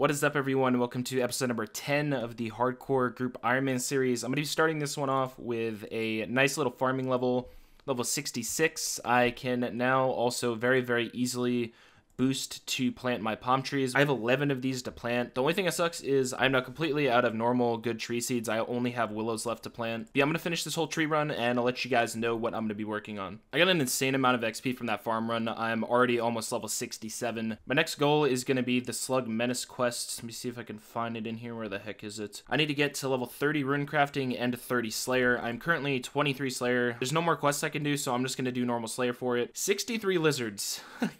What is up, everyone? Welcome to episode number 10 of the Hardcore Group Ironman series. I'm going to be starting this one off with a nice little farming level, level 66. I can now also very, very easily boost to plant my palm trees. I have 11 of these to plant. The only thing that sucks is I'm now completely out of normal good tree seeds. I only have willows left to plant. But yeah, I'm going to finish this whole tree run and I'll let you guys know what I'm going to be working on. I got an insane amount of XP from that farm run. I'm already almost level 67. My next goal is going to be the Slug Menace quest. Let me see if I can find it in here. Where the heck is it? I need to get to level 30 rune crafting and 30 Slayer. I'm currently 23 Slayer. There's no more quests I can do, so I'm just going to do normal Slayer for it. 63 lizards.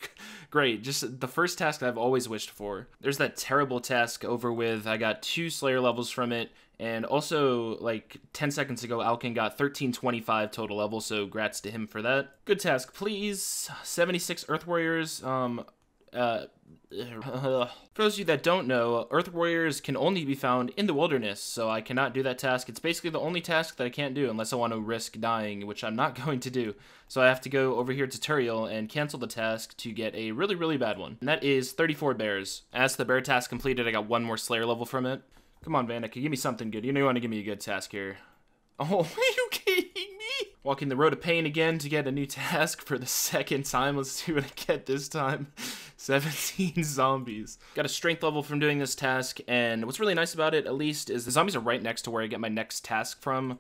great. Just the first task I've always wished for. There's that terrible task over with. I got two Slayer levels from it. And also, like 10 seconds ago, Alkin got 1325 total level, so grats to him for that. Good task, please. 76 Earth Warriors. Um, uh, For those of you that don't know, Earth Warriors can only be found in the wilderness, so I cannot do that task. It's basically the only task that I can't do unless I want to risk dying, which I'm not going to do. So I have to go over here to Turiel and cancel the task to get a really, really bad one. And that is 34 bears. As the bear task completed, I got one more Slayer level from it. Come on, you give me something good. You know you want to give me a good task here. Oh, Walking the road of pain again to get a new task for the second time. Let's see what I get this time. 17 zombies. Got a strength level from doing this task, and what's really nice about it, at least, is the zombies are right next to where I get my next task from.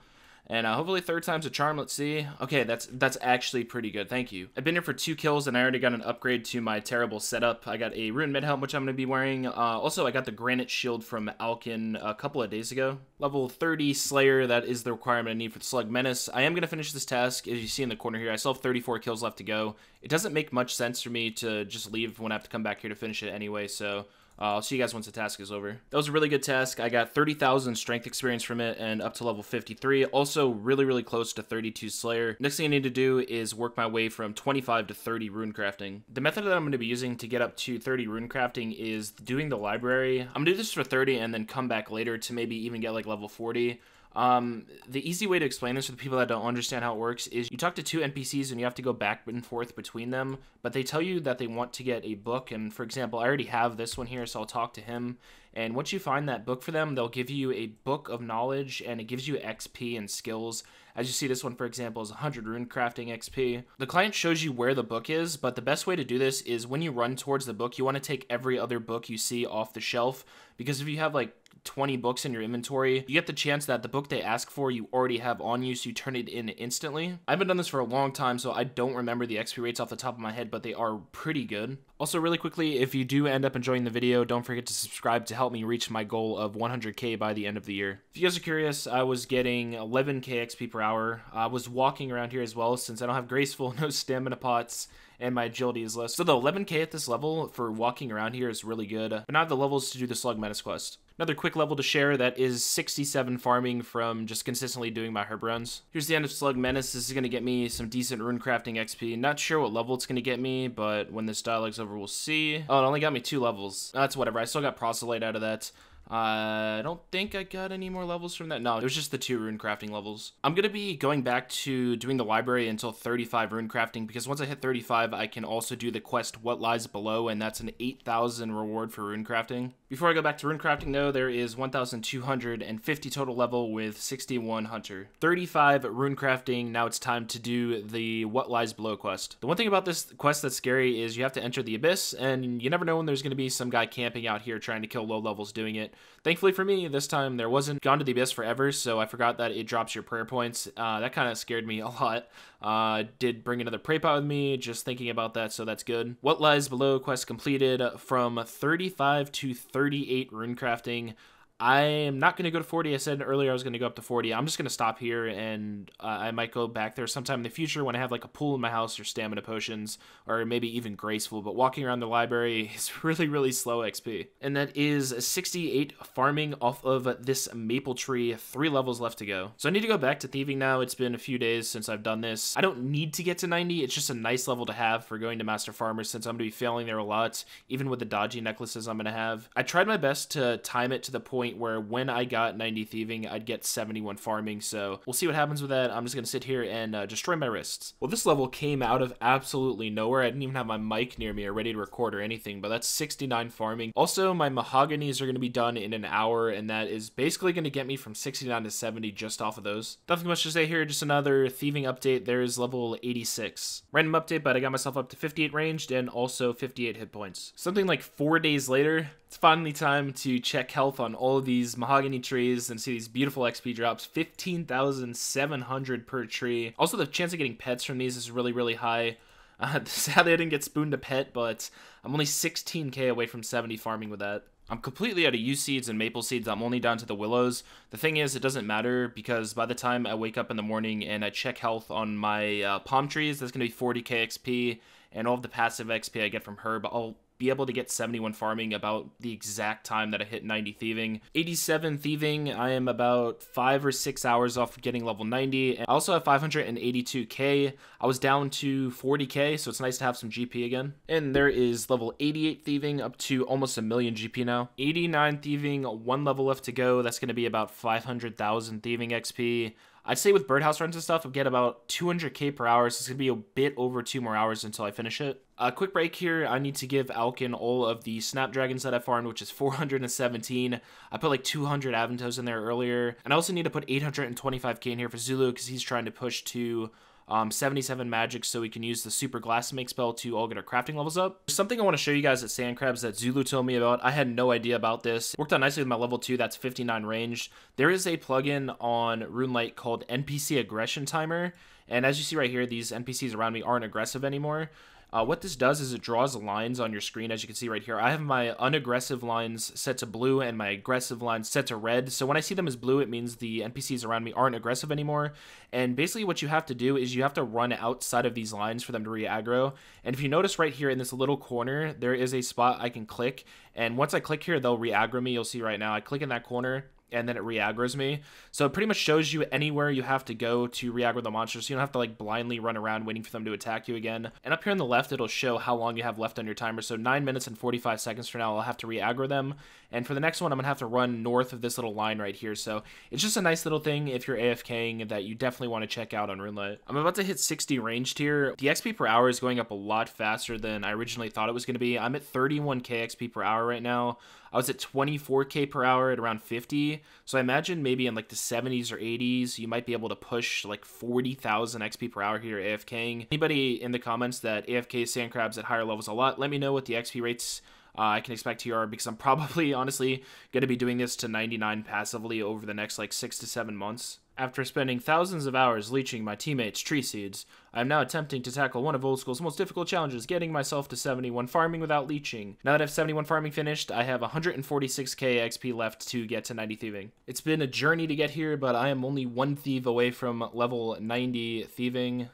And uh, hopefully third time's a charm. Let's see. Okay, that's that's actually pretty good. Thank you. I've been here for two kills, and I already got an upgrade to my terrible setup. I got a rune mid helm, which I'm going to be wearing. Uh, also, I got the granite shield from Alkin a couple of days ago. Level 30 Slayer, that is the requirement I need for the Slug Menace. I am going to finish this task. As you see in the corner here, I still have 34 kills left to go. It doesn't make much sense for me to just leave when I have to come back here to finish it anyway, so... Uh, I'll see you guys once the task is over. That was a really good task. I got 30,000 strength experience from it and up to level 53. Also really, really close to 32 Slayer. Next thing I need to do is work my way from 25 to 30 rune crafting. The method that I'm going to be using to get up to 30 rune crafting is doing the library. I'm going to do this for 30 and then come back later to maybe even get like level 40. Um, the easy way to explain this for the people that don't understand how it works is you talk to two NPCs and you have to go back and forth between them, but they tell you that they want to get a book. And for example, I already have this one here, so I'll talk to him. And once you find that book for them, they'll give you a book of knowledge and it gives you XP and skills. As you see, this one, for example, is 100 rune crafting XP. The client shows you where the book is, but the best way to do this is when you run towards the book, you want to take every other book you see off the shelf because if you have like 20 books in your inventory, you get the chance that the book they ask for you already have on you, so you turn it in instantly. I haven't done this for a long time, so I don't remember the XP rates off the top of my head, but they are pretty good. Also, really quickly, if you do end up enjoying the video, don't forget to subscribe to help me reach my goal of 100k by the end of the year. If you guys are curious, I was getting 11k XP per hour. I was walking around here as well since I don't have graceful, no stamina pots and my agility is less. So the 11k at this level for walking around here is really good, but not the levels to do the Slug Menace quest. Another quick level to share that is 67 farming from just consistently doing my herb runs. Here's the end of Slug Menace. This is going to get me some decent rune crafting XP. Not sure what level it's going to get me, but when this dialogue's over, we'll see. Oh, it only got me two levels. That's whatever. I still got Proselyte out of that. Uh, I don't think I got any more levels from that. No, it was just the two rune crafting levels. I'm going to be going back to doing the library until 35 rune crafting because once I hit 35, I can also do the quest What Lies Below, and that's an 8,000 reward for rune crafting. Before I go back to runecrafting, though, there is 1,250 total level with 61 hunter. 35 runecrafting, now it's time to do the What Lies Below quest. The one thing about this quest that's scary is you have to enter the abyss, and you never know when there's going to be some guy camping out here trying to kill low levels doing it. Thankfully for me, this time there wasn't Gone to the Abyss forever, so I forgot that it drops your prayer points. Uh, that kind of scared me a lot. Uh, did bring another pray pot with me, just thinking about that, so that's good. What Lies Below quest completed from 35 to 30. 38 runecrafting, I am not going to go to 40. I said earlier I was going to go up to 40. I'm just going to stop here and uh, I might go back there sometime in the future when I have like a pool in my house or stamina potions or maybe even graceful. But walking around the library is really, really slow XP. And that is 68 farming off of this maple tree. Three levels left to go. So I need to go back to thieving now. It's been a few days since I've done this. I don't need to get to 90. It's just a nice level to have for going to Master Farmer since I'm going to be failing there a lot, even with the dodgy necklaces I'm going to have. I tried my best to time it to the point point where when I got 90 thieving, I'd get 71 farming. So we'll see what happens with that. I'm just going to sit here and uh, destroy my wrists. Well, this level came out of absolutely nowhere. I didn't even have my mic near me or ready to record or anything, but that's 69 farming. Also, my mahoganies are going to be done in an hour, and that is basically going to get me from 69 to 70 just off of those. Nothing much to say here, just another thieving update. There is level 86. Random update, but I got myself up to 58 ranged and also 58 hit points. Something like four days later, it's finally time to check health on all of these mahogany trees and see these beautiful XP drops. 15,700 per tree. Also, the chance of getting pets from these is really, really high. Uh, sadly, I didn't get spooned a pet, but I'm only 16k away from 70 farming with that. I'm completely out of yew seeds and maple seeds. I'm only down to the willows. The thing is, it doesn't matter because by the time I wake up in the morning and I check health on my uh, palm trees, that's going to be 40k XP and all of the passive XP I get from her, but I'll be able to get 71 farming about the exact time that I hit 90 thieving. 87 thieving, I am about five or six hours off getting level 90. And I also have 582k. I was down to 40k, so it's nice to have some GP again. And there is level 88 thieving up to almost a million GP now. 89 thieving, one level left to go. That's going to be about 500,000 thieving XP. I'd say with birdhouse runs and stuff, I get about 200k per hour. So it's gonna be a bit over two more hours until I finish it. A quick break here. I need to give Alkin all of the snapdragons that I farmed, which is 417. I put like 200 Aventos in there earlier, and I also need to put 825k in here for Zulu because he's trying to push to um, 77 magic so we can use the super glass make spell to all get our crafting levels up. There's something I want to show you guys at Sand Crabs that Zulu told me about. I had no idea about this. It worked out nicely with my level 2, that's 59 range. There is a plugin on RuneLite called NPC Aggression Timer. And as you see right here, these NPCs around me aren't aggressive anymore. Uh, what this does is it draws lines on your screen, as you can see right here. I have my unaggressive lines set to blue and my aggressive lines set to red. So when I see them as blue, it means the NPCs around me aren't aggressive anymore. And basically what you have to do is you have to run outside of these lines for them to re-aggro. And if you notice right here in this little corner, there is a spot I can click. And once I click here, they'll re-aggro me. You'll see right now, I click in that corner and then it reaggros me. So it pretty much shows you anywhere you have to go to reaggro the monster, so you don't have to like blindly run around waiting for them to attack you again. And up here on the left, it'll show how long you have left on your timer. So 9 minutes and 45 seconds for now, I'll have to reaggro them. And for the next one, I'm going to have to run north of this little line right here. So it's just a nice little thing if you're AFKing that you definitely want to check out on RuneLite. I'm about to hit 60 ranged here. The XP per hour is going up a lot faster than I originally thought it was going to be. I'm at 31k XP per hour right now. I was at 24k per hour at around 50. So I imagine maybe in like the 70s or 80s, you might be able to push like 40,000 XP per hour here AFKing. Anybody in the comments that AFK sand crabs at higher levels a lot, let me know what the XP rates uh, I can expect here because I'm probably honestly going to be doing this to 99 passively over the next like six to seven months. After spending thousands of hours leeching my teammates' tree seeds, I am now attempting to tackle one of old school's most difficult challenges, getting myself to 71 farming without leeching. Now that I've 71 farming finished, I have 146k XP left to get to 90 thieving. It's been a journey to get here, but I am only one thieve away from level 90 thieving.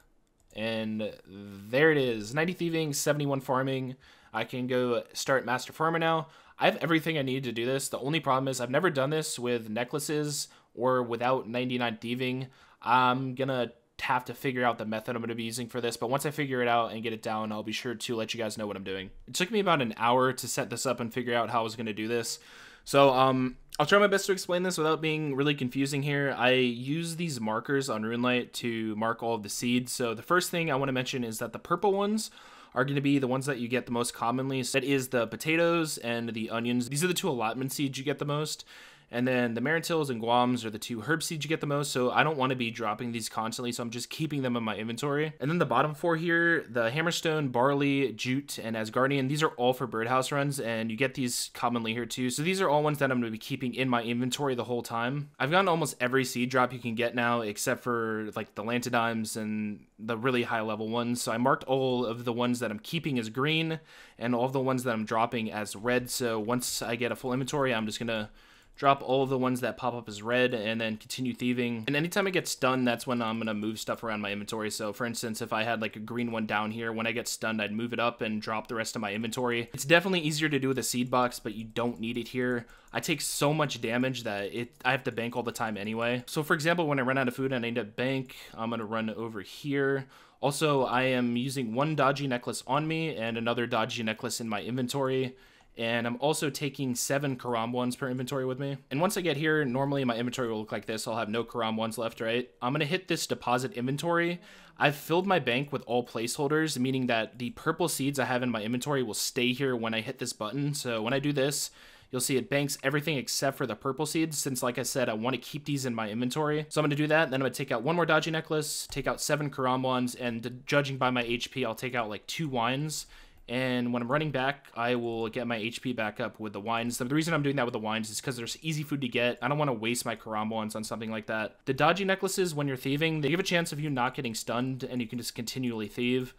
And there it is, 90 thieving, 71 farming. I can go start Master Farmer now. I have everything I need to do this. The only problem is I've never done this with necklaces or without 99 thieving. I'm going to have to figure out the method I'm going to be using for this, but once I figure it out and get it down, I'll be sure to let you guys know what I'm doing. It took me about an hour to set this up and figure out how I was going to do this. So, um, I'll try my best to explain this without being really confusing here. I use these markers on RuneLite to mark all of the seeds. So the first thing I want to mention is that the purple ones are going to be the ones that you get the most commonly. So that is the potatoes and the onions. These are the two allotment seeds you get the most. And then the Marantils and Guams are the two herb seeds you get the most, so I don't want to be dropping these constantly, so I'm just keeping them in my inventory. And then the bottom four here, the Hammerstone, Barley, Jute, and Asgardian, these are all for birdhouse runs, and you get these commonly here too. So these are all ones that I'm going to be keeping in my inventory the whole time. I've gotten almost every seed drop you can get now, except for like the Lantidimes and the really high level ones. So I marked all of the ones that I'm keeping as green, and all of the ones that I'm dropping as red. So once I get a full inventory, I'm just going to drop all of the ones that pop up as red, and then continue thieving. And anytime it gets stunned, that's when I'm going to move stuff around my inventory. So for instance, if I had like a green one down here, when I get stunned, I'd move it up and drop the rest of my inventory. It's definitely easier to do with a seed box, but you don't need it here. I take so much damage that it I have to bank all the time anyway. So for example, when I run out of food and I end up bank, I'm going to run over here. Also, I am using one dodgy necklace on me and another dodgy necklace in my inventory. And I'm also taking seven Karam ones per inventory with me. And once I get here, normally my inventory will look like this. I'll have no Karam ones left, right? I'm gonna hit this deposit inventory. I've filled my bank with all placeholders, meaning that the purple seeds I have in my inventory will stay here when I hit this button. So when I do this, You'll see it banks everything except for the purple seeds, since like I said, I want to keep these in my inventory. So I'm going to do that, then I'm going to take out one more dodgy necklace, take out seven Karam ones, and judging by my HP, I'll take out like two wines, and when I'm running back, I will get my HP back up with the wines. The reason I'm doing that with the wines is because there's easy food to get. I don't want to waste my karambans on something like that. The dodgy necklaces, when you're thieving, they give a chance of you not getting stunned and you can just continually thieve.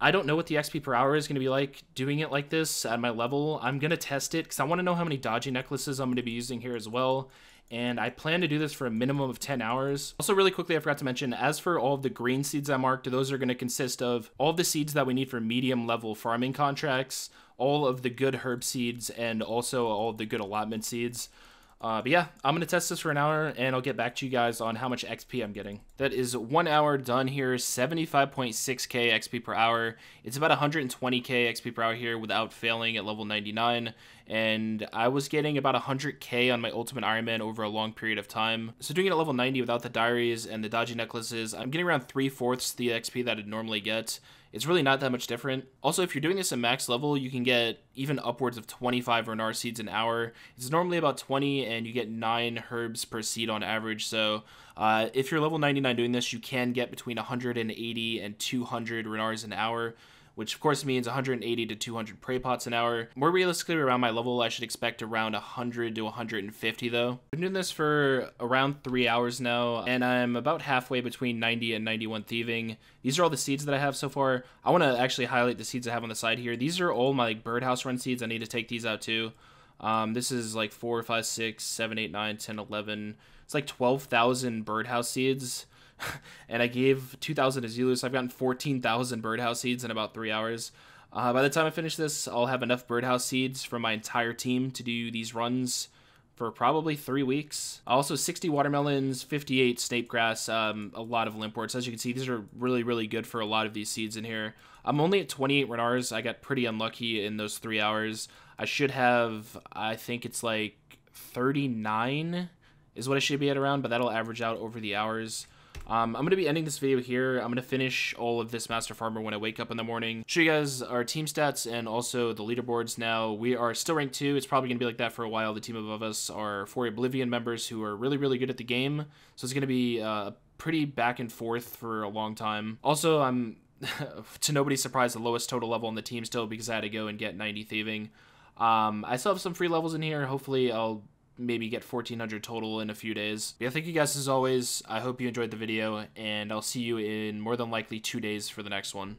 I don't know what the XP per hour is going to be like doing it like this at my level. I'm going to test it because I want to know how many dodgy necklaces I'm going to be using here as well. And I plan to do this for a minimum of 10 hours. Also, really quickly, I forgot to mention, as for all of the green seeds I marked, those are going to consist of all of the seeds that we need for medium level farming contracts, all of the good herb seeds, and also all of the good allotment seeds. Uh, but yeah, I'm going to test this for an hour, and I'll get back to you guys on how much XP I'm getting. That is one hour done here, 75.6k XP per hour. It's about 120k XP per hour here without failing at level 99, and I was getting about 100k on my Ultimate Iron Man over a long period of time. So doing it at level 90 without the diaries and the dodgy necklaces, I'm getting around 3 fourths the XP that I'd normally get. It's really not that much different. Also, if you're doing this at max level, you can get even upwards of 25 Renar seeds an hour. It's normally about 20, and you get 9 herbs per seed on average. So uh, if you're level 99 doing this, you can get between 180 and 200 Renars an hour which of course means 180 to 200 prey pots an hour. More realistically, around my level, I should expect around 100 to 150 though. I've been doing this for around three hours now, and I'm about halfway between 90 and 91 thieving. These are all the seeds that I have so far. I want to actually highlight the seeds I have on the side here. These are all my like, birdhouse run seeds. I need to take these out too. Um, this is like 4, 5, 6, 7, 8, 9, 10, 11. It's like 12,000 birdhouse seeds. and I gave 2,000 to Zulu, so I've gotten 14,000 birdhouse seeds in about three hours. Uh, by the time I finish this, I'll have enough birdhouse seeds from my entire team to do these runs for probably three weeks. Also, 60 watermelons, 58 snapegrass, um, a lot of limpworts. As you can see, these are really, really good for a lot of these seeds in here. I'm only at 28 Renars. I got pretty unlucky in those three hours. I should have, I think it's like 39 is what I should be at around, but that'll average out over the hours. Um, I'm going to be ending this video here. I'm going to finish all of this Master Farmer when I wake up in the morning. Show you guys our team stats and also the leaderboards now. We are still ranked 2. It's probably going to be like that for a while. The team above us are four Oblivion members who are really, really good at the game. So it's going to be uh, pretty back and forth for a long time. Also, I'm, to nobody's surprise, the lowest total level on the team still because I had to go and get 90 thieving. Um, I still have some free levels in here. Hopefully, I'll maybe get 1400 total in a few days. But yeah, thank you guys as always. I hope you enjoyed the video and I'll see you in more than likely two days for the next one.